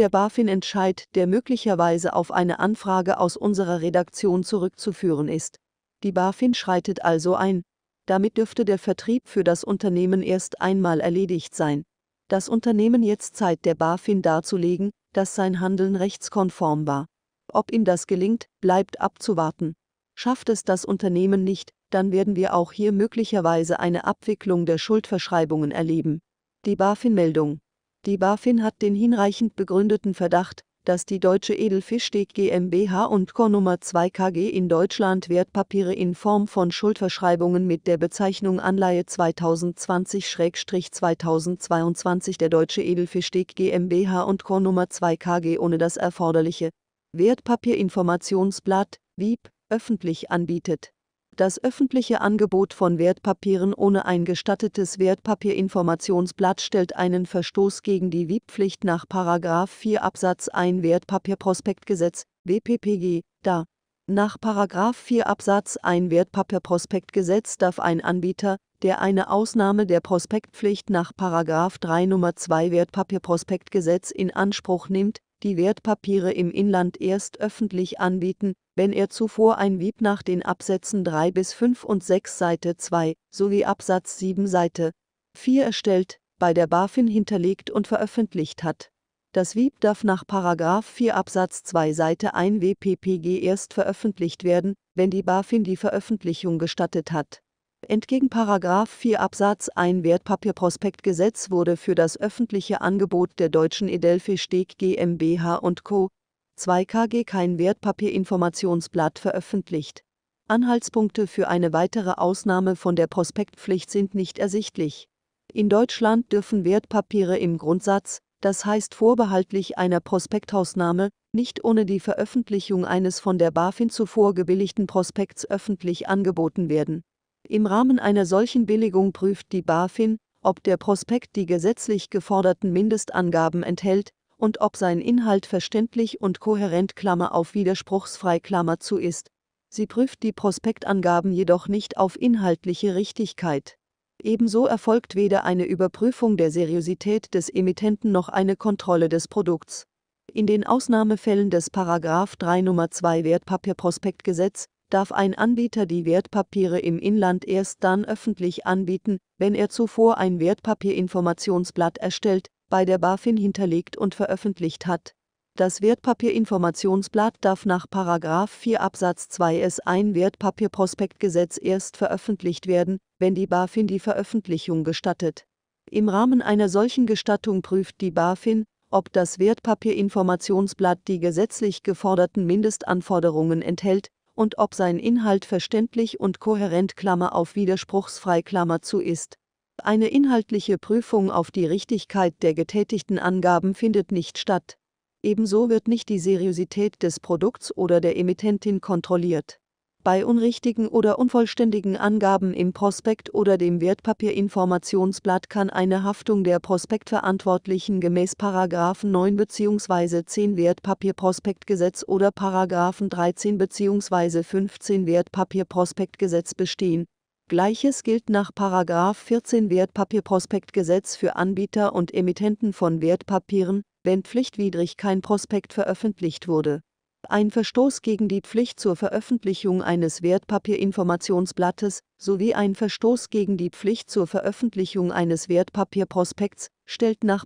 der BaFin-Entscheid, der möglicherweise auf eine Anfrage aus unserer Redaktion zurückzuführen ist. Die BaFin schreitet also ein. Damit dürfte der Vertrieb für das Unternehmen erst einmal erledigt sein. Das Unternehmen jetzt Zeit der BaFin darzulegen, dass sein Handeln rechtskonform war. Ob ihm das gelingt, bleibt abzuwarten. Schafft es das Unternehmen nicht, dann werden wir auch hier möglicherweise eine Abwicklung der Schuldverschreibungen erleben. Die BaFin-Meldung die BaFin hat den hinreichend begründeten Verdacht, dass die Deutsche Edelfischsteg GmbH und Co. Nummer 2 KG in Deutschland Wertpapiere in Form von Schuldverschreibungen mit der Bezeichnung Anleihe 2020-2022 der Deutsche Edelfischsteg GmbH und Co. Nummer 2 KG ohne das erforderliche Wertpapierinformationsblatt WIP, öffentlich anbietet das öffentliche Angebot von Wertpapieren ohne ein gestattetes Wertpapierinformationsblatt stellt einen Verstoß gegen die WIB-Pflicht nach 4 Absatz 1 Wertpapierprospektgesetz WPPG dar. Nach 4 Absatz 1 Wertpapierprospektgesetz darf ein Anbieter, der eine Ausnahme der Prospektpflicht nach 3 Nummer 2 Wertpapierprospektgesetz in Anspruch nimmt, die Wertpapiere im Inland erst öffentlich anbieten, wenn er zuvor ein WIP nach den Absätzen 3 bis 5 und 6 Seite 2 sowie Absatz 7 Seite 4 erstellt, bei der BaFin hinterlegt und veröffentlicht hat. Das WIB darf nach 4 Absatz 2 Seite 1 WPPG erst veröffentlicht werden, wenn die BaFin die Veröffentlichung gestattet hat Entgegen 4 Absatz 1 Wertpapierprospektgesetz wurde für das öffentliche Angebot der Deutschen Edelfe Steg GmbH und Co. 2 KG kein Wertpapierinformationsblatt veröffentlicht. Anhaltspunkte für eine weitere Ausnahme von der Prospektpflicht sind nicht ersichtlich. In Deutschland dürfen Wertpapiere im Grundsatz, das heißt vorbehaltlich einer Prospektausnahme, nicht ohne die Veröffentlichung eines von der BaFin zuvor gebilligten Prospekts öffentlich angeboten werden im Rahmen einer solchen Billigung prüft die BaFin, ob der Prospekt die gesetzlich geforderten Mindestangaben enthält und ob sein Inhalt verständlich und kohärent Klammer auf widerspruchsfrei Klammer zu ist. Sie prüft die Prospektangaben jedoch nicht auf inhaltliche Richtigkeit. Ebenso erfolgt weder eine Überprüfung der Seriosität des Emittenten noch eine Kontrolle des Produkts. In den Ausnahmefällen des 3 Nummer 2 Wertpapierprospektgesetz darf ein Anbieter die Wertpapiere im Inland erst dann öffentlich anbieten, wenn er zuvor ein Wertpapierinformationsblatt erstellt, bei der BaFin hinterlegt und veröffentlicht hat. Das Wertpapierinformationsblatt darf nach 4 Absatz 2 S1 Wertpapierprospektgesetz erst veröffentlicht werden, wenn die BaFin die Veröffentlichung gestattet. Im Rahmen einer solchen Gestattung prüft die BaFin, ob das Wertpapierinformationsblatt die gesetzlich geforderten Mindestanforderungen enthält, und ob sein Inhalt verständlich und kohärent Klammer auf widerspruchsfrei Klammer zu ist. Eine inhaltliche Prüfung auf die Richtigkeit der getätigten Angaben findet nicht statt. Ebenso wird nicht die Seriosität des Produkts oder der Emittentin kontrolliert. Bei unrichtigen oder unvollständigen Angaben im Prospekt oder dem Wertpapierinformationsblatt kann eine Haftung der Prospektverantwortlichen gemäß 9 bzw. 10 Wertpapierprospektgesetz oder 13 bzw. 15 Wertpapierprospektgesetz bestehen. Gleiches gilt nach 14 Wertpapierprospektgesetz für Anbieter und Emittenten von Wertpapieren, wenn pflichtwidrig kein Prospekt veröffentlicht wurde ein Verstoß gegen die Pflicht zur Veröffentlichung eines Wertpapierinformationsblattes sowie ein Verstoß gegen die Pflicht zur Veröffentlichung eines Wertpapierprospekts stellt nach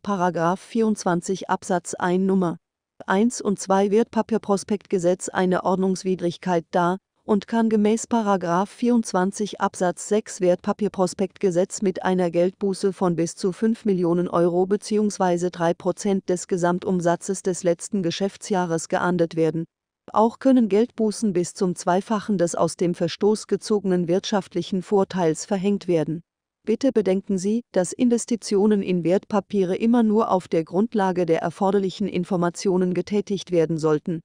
24 Absatz 1 Nummer 1 und 2 Wertpapierprospektgesetz eine Ordnungswidrigkeit dar und kann gemäß 24 Absatz 6 Wertpapierprospektgesetz mit einer Geldbuße von bis zu 5 Millionen Euro bzw. 3 Prozent des Gesamtumsatzes des letzten Geschäftsjahres geahndet werden. Auch können Geldbußen bis zum Zweifachen des aus dem Verstoß gezogenen wirtschaftlichen Vorteils verhängt werden. Bitte bedenken Sie, dass Investitionen in Wertpapiere immer nur auf der Grundlage der erforderlichen Informationen getätigt werden sollten